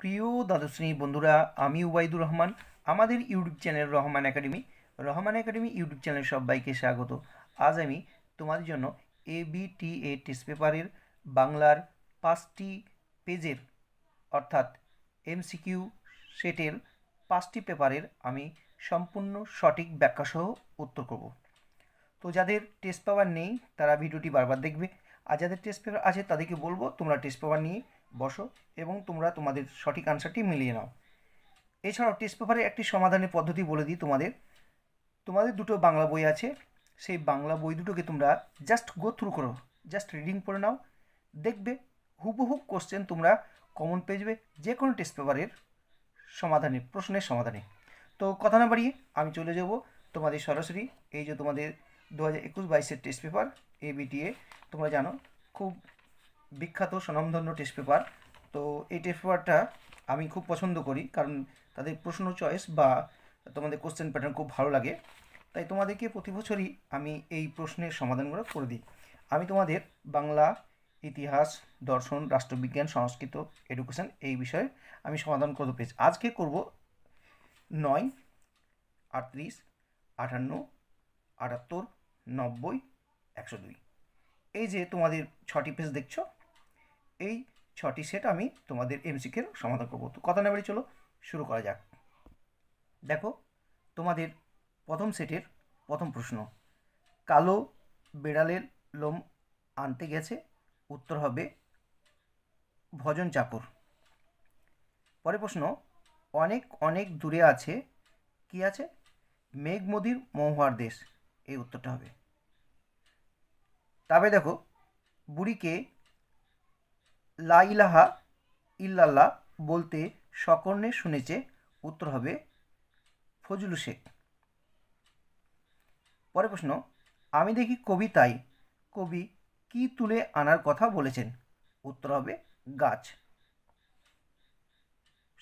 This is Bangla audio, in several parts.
প্রিয় দ্বাদশ শ্রেণী বন্ধুরা আমি উবাইদুর রহমান আমাদের YouTube channel Rahman Academy Rahman Academy YouTube channel সবাইকে স্বাগত আজ আমি তোমাদের জন্য এ এবিটি এ টেস্ট পেপারের বাংলার পাঁচটি পেজের অর্থাৎ এমসিকিউ সেটের পাঁচটি পেপারের আমি সম্পূর্ণ সঠিক ব্যাখ্যাসহ উত্তর করব তো যাদের টেস্ট পেপার নেই তারা ভিডিওটি বারবার দেখবে আর যাদের টেস্ট পেপার আছে তাদেরকে বলবো তোমরা টেস্ট পেপার নিয়ে বসো এবং তোমরা তোমাদের সঠিক আনসারটি মিলিয়ে নাও এছাড়াও টেস্ট পেপারে একটি সমাধানের পদ্ধতি বলে দিই তোমাদের তোমাদের দুটো বাংলা বই আছে সেই বাংলা বই দুটোকে তোমরা জাস্ট গো থ্রু করো জাস্ট রিডিং করে নাও দেখবে হুবহু কোশ্চেন তোমরা কমন পেয়ে যাবে যে কোনো টেস্ট পেপারের সমাধানে প্রশ্নের সমাধানে তো কথা না বাড়িয়ে আমি চলে যাব তোমাদের সরাসরি এই যে তোমাদের দু হাজার একুশ বাইশের টেস্ট পেপার এ বিটিএ তোমরা জানো খুব বিখ্যাত স্বনামধন্য টেস্ট পেপার তো এই টেস্ট পেপারটা আমি খুব পছন্দ করি কারণ তাদের প্রশ্ন চয়েস বা তোমাদের কোশ্চেন প্যাটার্ন খুব ভালো লাগে তাই তোমাদেরকে প্রতি বছরই আমি এই প্রশ্নের সমাধানগুলো করে দিই আমি তোমাদের বাংলা ইতিহাস দর্শন রাষ্ট্রবিজ্ঞান সংস্কৃত এডুকেশন এই বিষয়ে আমি সমাধান করতে পেরেছি আজকে করব নয় আটত্রিশ আটান্ন আটাত্তর নব্বই একশো দুই এই যে তোমাদের ছটি পেজ দেখছো এই ছটি সেট আমি তোমাদের এমসিকের সমাধান করবো তো কথা না চলো শুরু করা যাক দেখো তোমাদের প্রথম সেটের প্রথম প্রশ্ন কালো বেড়ালের লোম আনতে গেছে উত্তর হবে ভজন চাকর পরে প্রশ্ন অনেক অনেক দূরে আছে কি আছে মেঘমদির মহুয়ার দেশ এই উত্তরটা হবে তবে দেখো বুড়িকে লাইলাহা ইল্লাল্লাহ বলতে সকর্ণে শুনেছে উত্তর হবে ফজলু শেখ পরের প্রশ্ন আমি দেখি কবিতাই কবি কি তুলে আনার কথা বলেছেন উত্তর হবে গাছ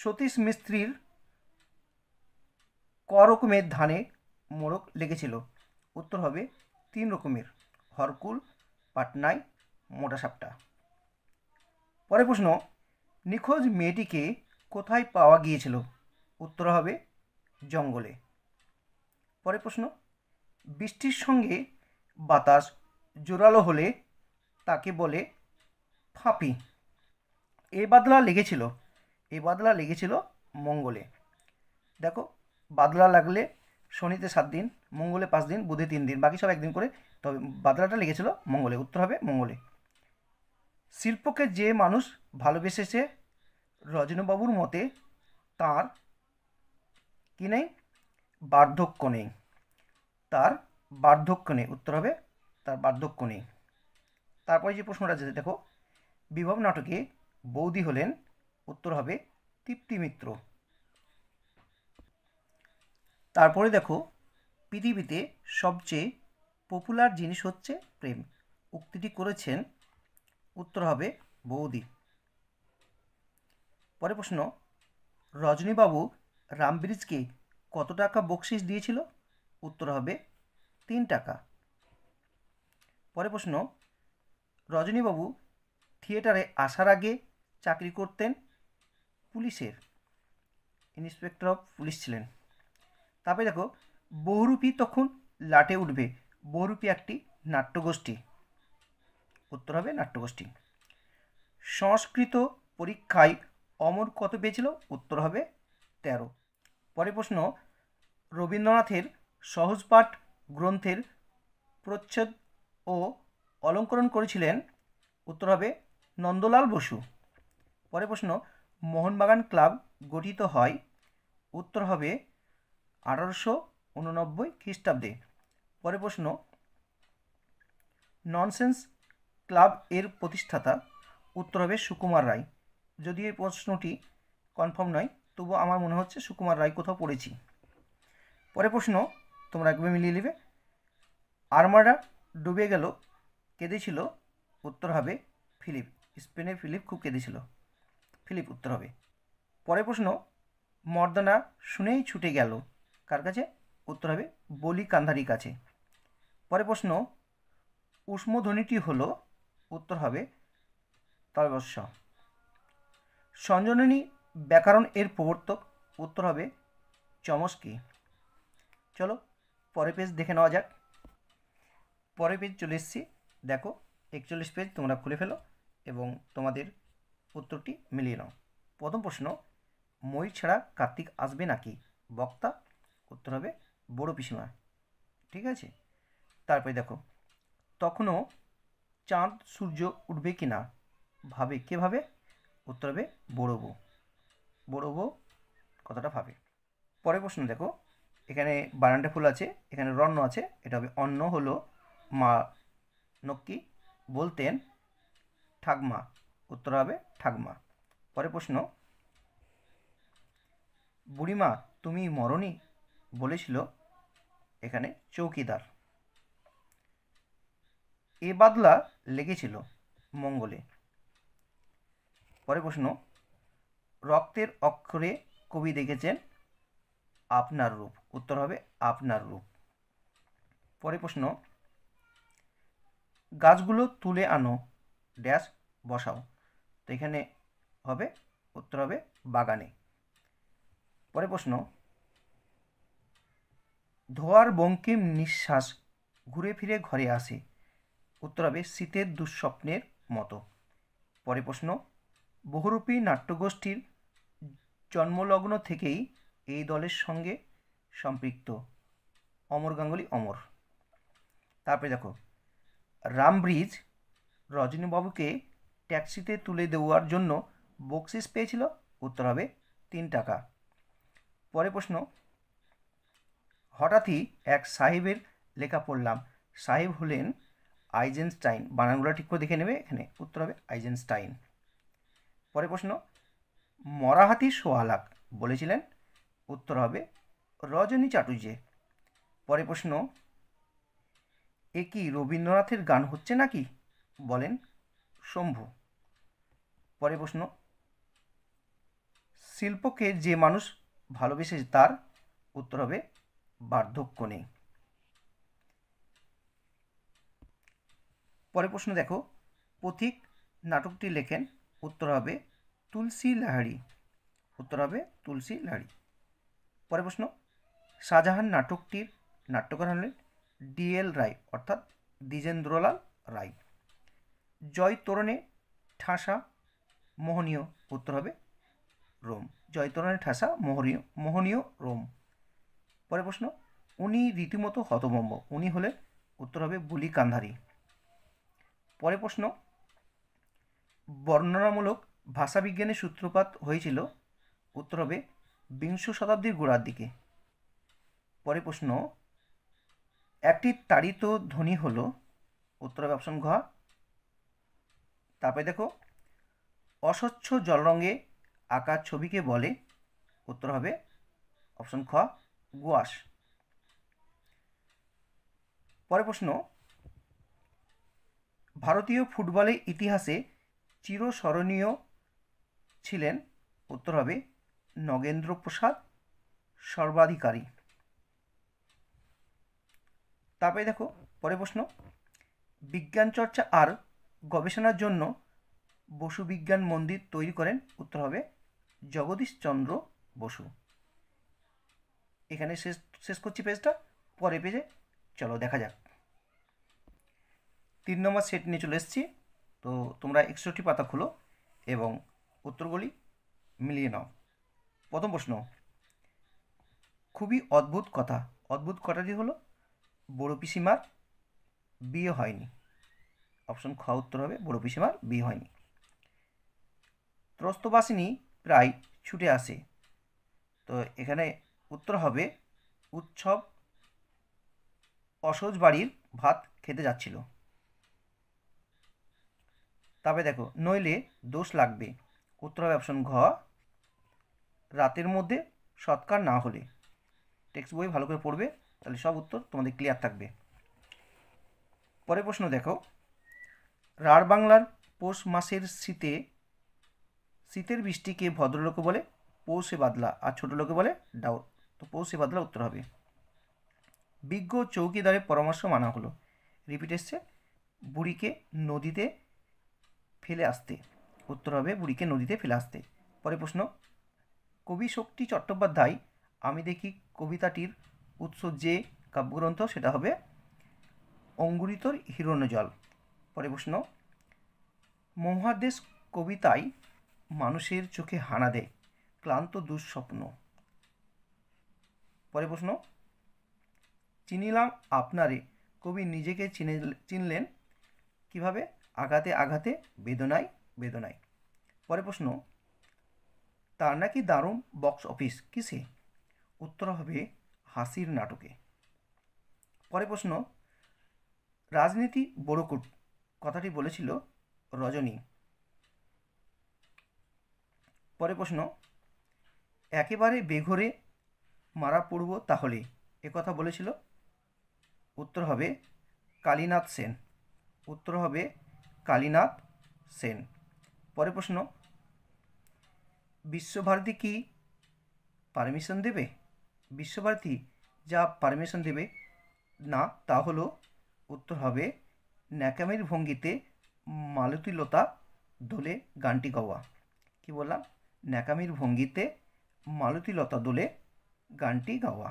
সতীশ মিস্ত্রির ক রকমের ধানে মোড়ক লেগেছিল উত্তর হবে তিন রকমের হরকুল পাটনাই মোটা সাপটা পরে প্রশ্ন নিখোঁজ মেয়েটিকে কোথায় পাওয়া গিয়েছিল উত্তর হবে জঙ্গলে পরে প্রশ্ন বৃষ্টির সঙ্গে বাতাস জোরালো হলে তাকে বলে ফাঁপি এ বাদলা লেগেছিল এ বাদলা লেগেছিল মঙ্গলে দেখো বাদলা লাগলে শনিতে সাত দিন মঙ্গলে পাঁচ দিন বুধে তিন দিন বাকি সব একদিন করে তবে বাদলাটা লেগেছিল মঙ্গলে উত্তর হবে মঙ্গলে শিল্পকে যে মানুষ ভালোবেসেছে রজনীবাবুর মতে তার কি নেই বার্ধক্য নেই তার বার্ধক্য নেই উত্তর হবে তার বার্ধক্য নেই তারপরে যে প্রশ্নটা আছে দেখো বিভব নাটকে বৌদি হলেন উত্তর হবে তৃপ্তি মিত্র তারপরে দেখো পৃথিবীতে সবচেয়ে পপুলার জিনিস হচ্ছে প্রেম উক্তিটি করেছেন উত্তর হবে বৌদি পরে প্রশ্ন রজনীবাবু রামব্রিজকে কত টাকা বকশিস দিয়েছিল উত্তর হবে তিন টাকা পরে প্রশ্ন রজনীবাবু থিয়েটারে আসার আগে চাকরি করতেন পুলিশের ইন্সপেক্টর অফ পুলিশ ছিলেন তারপরে দেখো বহুরূপী তখন লাটে উঠবে বহুরূপী একটি নাট্যগোষ্ঠী উত্তর হবে নাট্যগোষ্ঠী সংস্কৃত পরীক্ষায় অমর কত পেয়েছিল উত্তর হবে তেরো পরে প্রশ্ন রবীন্দ্রনাথের সহজপাঠ গ্রন্থের প্রচ্ছদ ও অলঙ্করণ করেছিলেন উত্তর হবে নন্দলাল বসু পরে প্রশ্ন মোহনবাগান ক্লাব গঠিত হয় উত্তর হবে আঠারোশো উননব্বই খ্রিস্টাব্দে পরে প্রশ্ন ননসেন্স ক্লাব এর প্রতিষ্ঠাতা উত্তর হবে সুকুমার রায় যদি এই প্রশ্নটি কনফার্ম নয় তবু আমার মনে হচ্ছে সুকুমার রায় কোথাও পড়েছি পরে প্রশ্ন তোমরা একবার মিলিয়ে নেবে আর্মাডা ডুবে গেল কেঁদেছিল উত্তর হবে ফিলিপ স্পেনের ফিলিপ খুব কেঁদেছিল ফিলিপ উত্তর হবে পরে প্রশ্ন মর্দনা শুনেই ছুটে গেল কার কাছে উত্তর হবে বলি কান্ধারির কাছে পরে প্রশ্ন উষ্মধ্বনিটি হলো উত্তর হবে তলবস্য সঞ্জননী ব্যাকরণ এর প্রবর্তক উত্তর হবে চমস্কি চলো পরের পেজ দেখে নেওয়া যাক পরের পেজ চলে এসছি দেখো একচল্লিশ পেজ তোমরা খুলে ফেলো এবং তোমাদের উত্তরটি মিলিয়ে নাও প্রথম প্রশ্ন মই ছাড়া কার্তিক আসবে নাকি বক্তা উত্তর হবে বড় পিসিমা ঠিক আছে তারপরে দেখো তখনও চাঁদ সূর্য উঠবে কি না ভাবে কে ভাবে উত্তর হবে বড়বো বড়বো কথাটা ভাবে পরের প্রশ্ন দেখো এখানে বারান্ডা ফুল আছে এখানে রন্ন আছে এটা হবে অন্ন হলো মা নক্কি বলতেন ঠাকমা উত্তর হবে ঠাকমা পরের প্রশ্ন বুড়িমা তুমি মরণি বলেছিল এখানে চৌকিদার এ বাদলা লেগেছিল মঙ্গলে পরে প্রশ্ন রক্তের অক্ষরে কবি দেখেছেন আপনার রূপ উত্তর হবে আপনার রূপ পরে প্রশ্ন গাছগুলো তুলে আনো ড্যাশ বসাও তো এখানে হবে উত্তর হবে বাগানে পরে প্রশ্ন ধোয়ার বঙ্কিম নিঃশ্বাস ঘুরে ফিরে ঘরে আসে উত্তর হবে শীতের দুঃস্বপ্নের মতো পরে প্রশ্ন বহুরূপী নাট্যগোষ্ঠীর জন্মলগ্ন থেকেই এই দলের সঙ্গে সম্পৃক্ত অমর গাঙ্গুলি অমর তারপরে দেখো রামব্রিজ রজনীবাবুকে ট্যাক্সিতে তুলে দেওয়ার জন্য বকশিস পেয়েছিল উত্তর হবে তিন টাকা পরে প্রশ্ন হঠাৎই এক সাহেবের লেখা পড়লাম সাহেব হলেন আইজেনস্টাইন বানানগুলো ঠিক করে দেখে নেবে এখানে উত্তর হবে আইজেনস্টাইন পরে প্রশ্ন মরাহাতি সোয়ালাক বলেছিলেন উত্তর হবে রজনী চাটুজে পরে প্রশ্ন এ কি রবীন্দ্রনাথের গান হচ্ছে নাকি বলেন শম্ভু পরে প্রশ্ন শিল্পকে যে মানুষ ভালোবেসে তার উত্তর হবে বার্ধক্য নেই পরের প্রশ্ন দেখো পথিক নাটকটি লেখেন উত্তর হবে তুলসী লাহারি উত্তর হবে তুলসী লাহারি পরের প্রশ্ন শাহজাহান নাটকটির নাট্যকার হলেন ডিএল রায় অর্থাৎ দ্বিজেন্দ্রলাল রায় জয় তোরণে ঠাসা মোহনীয় উত্তর হবে রোম জয়তরণে ঠাসা মোহনীয় মোহনীয় রোম পরের প্রশ্ন উনি রীতিমতো হতভম্ব উনি হলেন উত্তর হবে বুলি কান্ধারী পরে প্রশ্ন বর্ণনামূলক ভাষাবিজ্ঞানের সূত্রপাত হয়েছিল উত্তর হবে বিংশ শতাব্দীর গোড়ার দিকে পরে প্রশ্ন একটি তাড়িত ধ্বনি হল উত্তর হবে অপশন ঘ তারপরে দেখো অস্বচ্ছ রঙে আঁকা ছবিকে বলে উত্তর হবে অপশন খ গুয়াশ পরে প্রশ্ন ভারতীয় ফুটবলের ইতিহাসে চিরস্মরণীয় ছিলেন উত্তর হবে নগেন্দ্র প্রসাদ সর্বাধিকারী তারপরে দেখো পরে প্রশ্ন বিজ্ঞান চর্চা আর গবেষণার জন্য বসু বিজ্ঞান মন্দির তৈরি করেন উত্তর হবে জগদীশচন্দ্র বসু এখানে শেষ শেষ করছি পেজটা পরে পেজে চলো দেখা যাক তিন নম্বর সেট নিয়ে চলে এসেছি তো তোমরা একষট্টি পাতা খুলো এবং উত্তরগুলি মিলিয়ে নাও প্রথম প্রশ্ন খুবই অদ্ভুত কথা অদ্ভুত কথাটি হলো বড় পিসিমার বিয়ে হয়নি অপশন খ উত্তর হবে বড় পিসিমার বিয়ে হয়নি ত্রস্তবাসিনী প্রায় ছুটে আসে তো এখানে উত্তর হবে উৎসব অসহজ বাড়ির ভাত খেতে যাচ্ছিল তবে দেখো নইলে দোষ লাগবে উত্তর হবে অপশন ঘ রাতের মধ্যে সৎকার না হলে টেক্সট বই ভালো করে পড়বে তাহলে সব উত্তর তোমাদের ক্লিয়ার থাকবে পরের প্রশ্ন দেখো রাঢ় বাংলার পৌষ মাসের শীতে শীতের বৃষ্টিকে ভদ্রলোকে বলে পৌষে বাদলা আর ছোটো লোকে বলে ডাউট তো পৌষে বাদলা উত্তর হবে বিজ্ঞ চৌকিদারের পরামর্শ মানা হলো রিপিট এসছে বুড়িকে নদীতে ফেলে আসতে উত্তর হবে বুড়িকে নদীতে ফেলে আসতে পরে প্রশ্ন কবি শক্তি চট্টোপাধ্যায় আমি দেখি কবিতাটির উৎস যে কাব্যগ্রন্থ সেটা হবে অঙ্গুরিতর জল পরে প্রশ্ন মহাদেশ কবিতায় মানুষের চোখে হানা দেয় ক্লান্ত দুঃস্বপ্ন পরে প্রশ্ন চিনিলাম আপনারে কবি নিজেকে চিনে চিনলেন কিভাবে আঘাতে আঘাতে বেদনায় বেদনায় পরে প্রশ্ন তার নাকি দারুণ বক্স অফিস কিসে উত্তর হবে হাসির নাটকে পরে প্রশ্ন রাজনীতি বড়কুট কথাটি বলেছিল রজনী পরে প্রশ্ন একেবারে বেঘরে মারা পড়ব তাহলে কথা বলেছিল উত্তর হবে কালীনাথ সেন উত্তর হবে কালীনাথ সেন পরের প্রশ্ন বিশ্বভারতী কি পারমিশন দেবে বিশ্বভারতী যা পারমিশন দেবে না তা হলো উত্তর হবে ন্যাকামের ভঙ্গিতে মালতীলতা দোলে গানটি গাওয়া কি বললাম ন্যাকামির ভঙ্গিতে মালতীলতা দোলে গানটি গাওয়া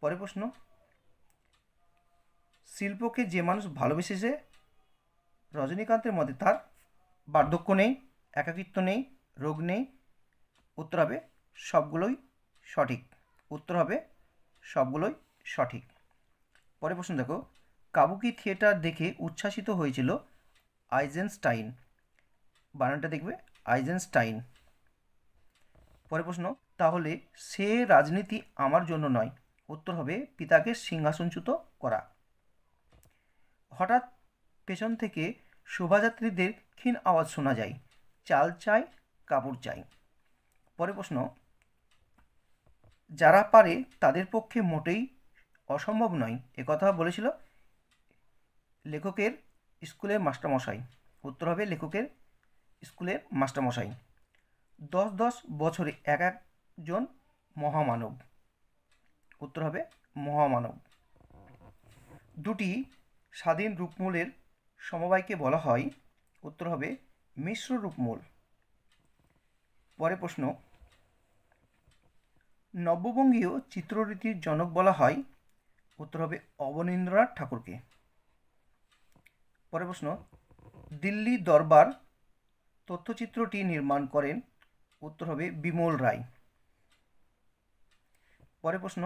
পরের প্রশ্ন শিল্পকে যে মানুষ ভালোবেসেছে রজনীকান্তের মধ্যে তার বার্ধক্য নেই একাকিত্ব নেই রোগ নেই উত্তর হবে সবগুলোই সঠিক উত্তর হবে সবগুলোই সঠিক পরে প্রশ্ন দেখো কাবুকি থিয়েটার দেখে উচ্ছ্বাসিত হয়েছিল আইজেনস্টাইন বানানটা দেখবে আইজেনস্টাইন পরে প্রশ্ন তাহলে সে রাজনীতি আমার জন্য নয় উত্তর হবে পিতাকে সিংহাসনচ্যুত করা হঠাৎ পেছন থেকে শোভাযাত্রীদের ক্ষীণ আওয়াজ শোনা যায় চাল চাই কাপড় চাই পরে প্রশ্ন যারা পারে তাদের পক্ষে মোটেই অসম্ভব নয় কথা বলেছিল লেখকের স্কুলের মাস্টারমশাই উত্তর হবে লেখকের স্কুলের মাস্টারমশাই দশ দশ বছরে এক একজন মহামানব উত্তর হবে মহামানব দুটি স্বাধীন রূপমূলের সমবায়কে বলা হয় উত্তর হবে মিশ্র রূপমূল পরে প্রশ্ন নববঙ্গীয় চিত্ররীতির জনক বলা হয় উত্তর হবে অবনীন্দ্রনাথ ঠাকুরকে পরে প্রশ্ন দিল্লি দরবার তথ্যচিত্রটি নির্মাণ করেন উত্তর হবে বিমল রায় পরে প্রশ্ন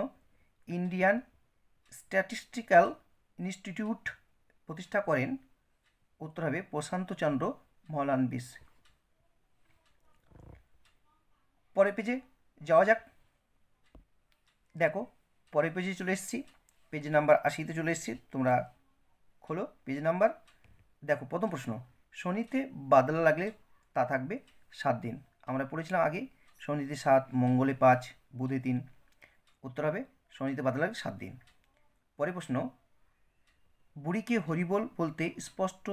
ইন্ডিয়ান স্ট্যাটিস্টিক্যাল ইনস্টিটিউট প্রতিষ্ঠা করেন উত্তর হবে প্রশান্তচন্দ্র মহলানবিশ পরের পেজে যাওয়া যাক দেখো পরের পেজে চলে এসেছি পেজ নাম্বার আশিতে চলে এসেছি তোমরা খোলো পেজ নাম্বার দেখো প্রথম প্রশ্ন শনিতে বাদলা লাগলে তা থাকবে সাত দিন আমরা পড়েছিলাম আগে শনিতে সাত মঙ্গলে পাঁচ বুধে তিন উত্তর হবে শনিতে বাদলা লাগলে সাত দিন পরে প্রশ্ন বুড়িকে হরিবল বলতে স্পষ্ট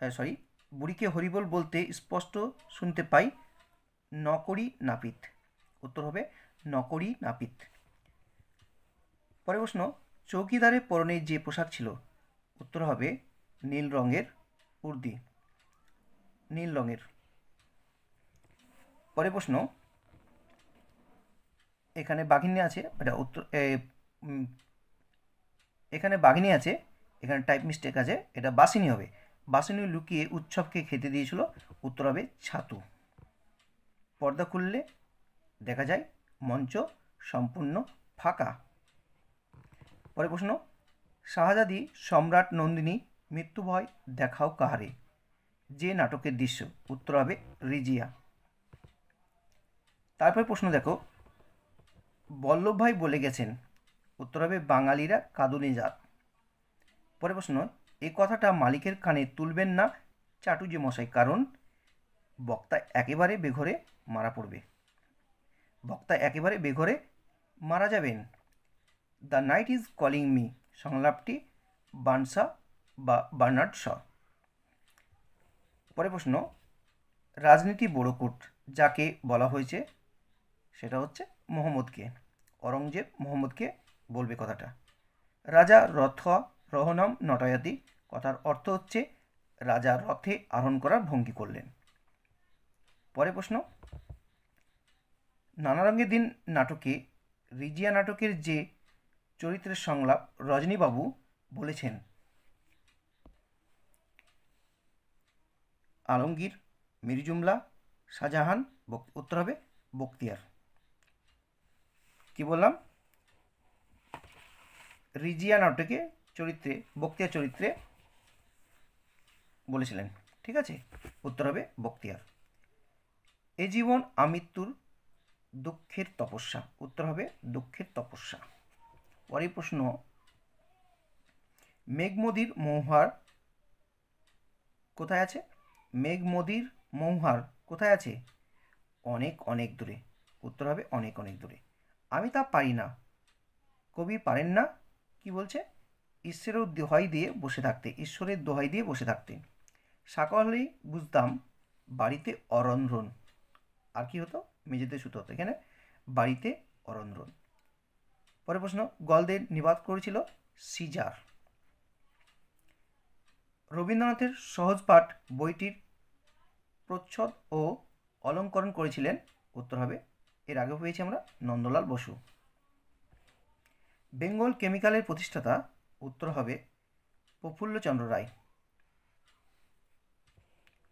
সরি হ্যাঁ, বুড়িকে হরিবোল বলতে স্পষ্ট শুনতে পাই নকরি নাপিত উত্তর হবে নকরি নাপিত পরের প্রশ্ন চৌকিদারের পরনে যে পোশাক ছিল উত্তর হবে নীল রঙের উর্দি নীল রঙের পরের প্রশ্ন এখানে বাঘিনী আছে এটা উত্তর এখানে বাঘিনী আছে এখানে টাইপ মিস্টেক আছে এটা বাসিনী হবে বাসিনী লুকিয়ে উৎসবকে খেতে দিয়েছিল উত্তর হবে ছাতু পর্দা খুললে দেখা যায় মঞ্চ সম্পূর্ণ ফাঁকা পরে প্রশ্ন শাহজাদি সম্রাট নন্দিনী মৃত্যু ভয় দেখাও কাহারে যে নাটকের দৃশ্য উত্তর হবে রিজিয়া তারপর প্রশ্ন দেখো বল্লভভাই বলে গেছেন উত্তর হবে বাঙালিরা কাদুনি জাত পরে প্রশ্ন এ কথাটা মালিকের কানে তুলবেন না চাটুজে মশাই কারণ বক্তা একেবারে বেঘরে মারা পড়বে বক্তা একেবারে বেঘরে মারা যাবেন the night is calling me সংলাপটি বানসা বা বার্নার্ড শ পরে প্রশ্ন রাজনীতি বড়কুট যাকে বলা হয়েছে সেটা হচ্ছে মোহাম্মদকে অরঙ্গজেব মোহাম্মদকে বলবে কথাটা রাজা রথ রহনম নটায়াতি কথার অর্থ হচ্ছে রাজা রথে আরোহণ করার ভঙ্গি করলেন পরে প্রশ্ন নানা রঙের দিন নাটকে রিজিয়া নাটকের যে চরিত্রের সংলাপ রজনীবাবু বলেছেন আলমগীর মিরিজুমলা শাহজাহান উত্তর হবে বক্তিয়ার কি বললাম রিজিয়া নাটকে চরিত্রে বক্তিয়ার চরিত্রে বলেছিলেন ঠিক আছে উত্তর হবে বক্তিয়ার এ জীবন আমৃত্যুর দুঃখের তপস্যা উত্তর হবে দুঃখের তপস্যা পরের প্রশ্ন মেঘমদির মৌহার কোথায় আছে মেঘমদির মৌহার কোথায় আছে অনেক অনেক দূরে উত্তর হবে অনেক অনেক দূরে আমি তা পারি না কবি পারেন না কি বলছে ঈশ্বরের দোহাই দিয়ে বসে থাকতে ঈশ্বরের দোহাই দিয়ে বসে থাকতে হলেই বুঝতাম বাড়িতে অরন্ধ্রণ আর কি হতো মেঝেতে শুতে হতো এখানে বাড়িতে অরন্ধ্রণ পরের প্রশ্ন গলদের নিবাদ করেছিল সিজার রবীন্দ্রনাথের সহজ পাঠ বইটির প্রচ্ছদ ও অলঙ্করণ করেছিলেন উত্তর হবে এর আগে পেয়েছি আমরা নন্দলাল বসু বেঙ্গল কেমিক্যালের প্রতিষ্ঠাতা উত্তর হবে প্রফুল্লচন্দ্র রায়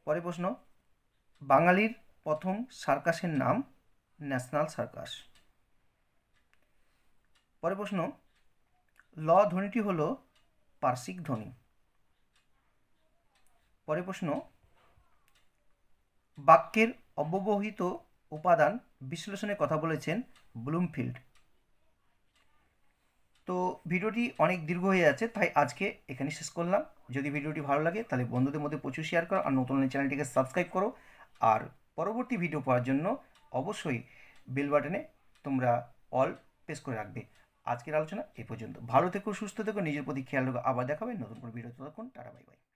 পরে প্রশ্ন বাঙালির প্রথম সার্কাসের নাম ন্যাশনাল সার্কাস পরে প্রশ্ন ল ধ্বনিটি হল পার্শ্বিক ধ্বনি পরে প্রশ্ন বাক্যের অব্যবহিত উপাদান বিশ্লেষণের কথা বলেছেন ব্লুমফিল্ড তো ভিডিওটি অনেক দীর্ঘ হয়ে যাচ্ছে তাই আজকে এখানে শেষ করলাম যদি ভিডিওটি ভালো লাগে তাহলে বন্ধুদের মধ্যে প্রচুর শেয়ার করো আর নতুন চ্যানেলটিকে সাবস্ক্রাইব করো আর পরবর্তী ভিডিও পাওয়ার জন্য অবশ্যই বেল বাটনে তোমরা অল প্রেস করে রাখবে আজকের আলোচনা এ পর্যন্ত ভালো থেকো সুস্থ থেকো নিজের প্রতি খেয়াল রাখো আবার দেখাবে নতুন কোনো ভিডিও ততক্ষণ টাটা বাই বাই